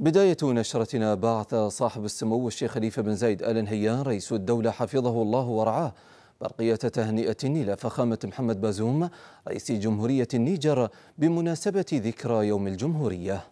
بداية نشرتنا بعث صاحب السمو الشيخ خليفة بن زايد آل نهيان رئيس الدولة حفظه الله ورعاه برقية تهنئة إلى فخامة محمد بازوم رئيس جمهورية النيجر بمناسبة ذكرى يوم الجمهورية